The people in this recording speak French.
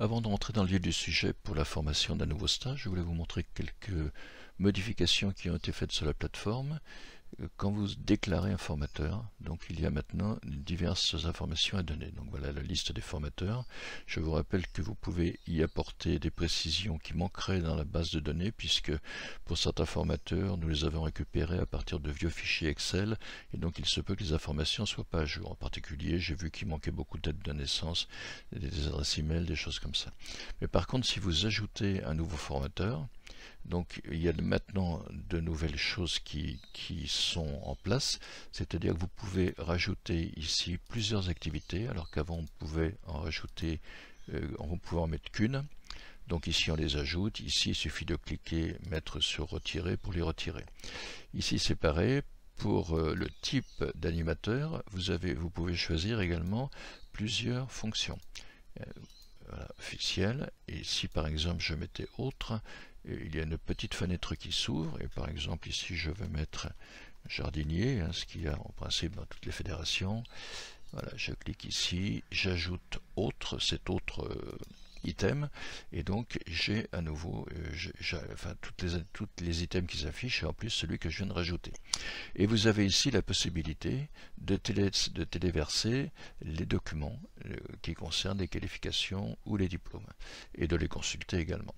Avant de rentrer dans le vif du sujet pour la formation d'un nouveau stage, je voulais vous montrer quelques modifications qui ont été faites sur la plateforme quand vous déclarez un formateur, donc il y a maintenant diverses informations à donner. Donc voilà la liste des formateurs. Je vous rappelle que vous pouvez y apporter des précisions qui manqueraient dans la base de données puisque pour certains formateurs, nous les avons récupérés à partir de vieux fichiers Excel et donc il se peut que les informations ne soient pas à jour. En particulier, j'ai vu qu'il manquait beaucoup de de naissance, des adresses e-mail, des choses comme ça. Mais par contre, si vous ajoutez un nouveau formateur, donc il y a maintenant de nouvelles choses qui, sont en place, c'est-à-dire que vous pouvez rajouter ici plusieurs activités, alors qu'avant on pouvait en rajouter, euh, on pouvait en mettre qu'une. Donc ici on les ajoute, ici il suffit de cliquer mettre sur retirer pour les retirer. Ici c'est pareil, pour euh, le type d'animateur, vous, vous pouvez choisir également plusieurs fonctions. Euh, voilà, et si par exemple je mettais autre, il y a une petite fenêtre qui s'ouvre et par exemple ici je vais mettre jardinier, hein, ce qu'il y a en principe dans toutes les fédérations. Voilà, je clique ici, j'ajoute autre, cet autre euh, item, et donc j'ai à nouveau, tous euh, toutes les, toutes les items qui s'affichent et en plus celui que je viens de rajouter. Et vous avez ici la possibilité de, téléverser les documents euh, qui concernent les qualifications ou les diplômes, et de les consulter également.